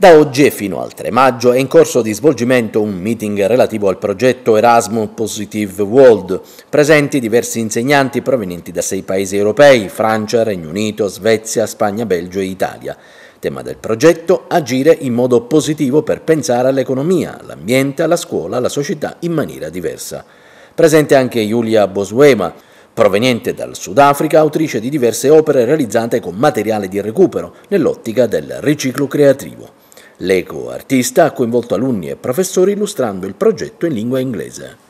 Da oggi e fino al 3 maggio è in corso di svolgimento un meeting relativo al progetto Erasmus Positive World, presenti diversi insegnanti provenienti da sei paesi europei, Francia, Regno Unito, Svezia, Spagna, Belgio e Italia. Tema del progetto agire in modo positivo per pensare all'economia, all'ambiente, alla scuola, alla società in maniera diversa. Presente anche Giulia Boswema, proveniente dal Sudafrica, autrice di diverse opere realizzate con materiale di recupero nell'ottica del riciclo creativo. L'eco artista ha coinvolto alunni e professori illustrando il progetto in lingua inglese.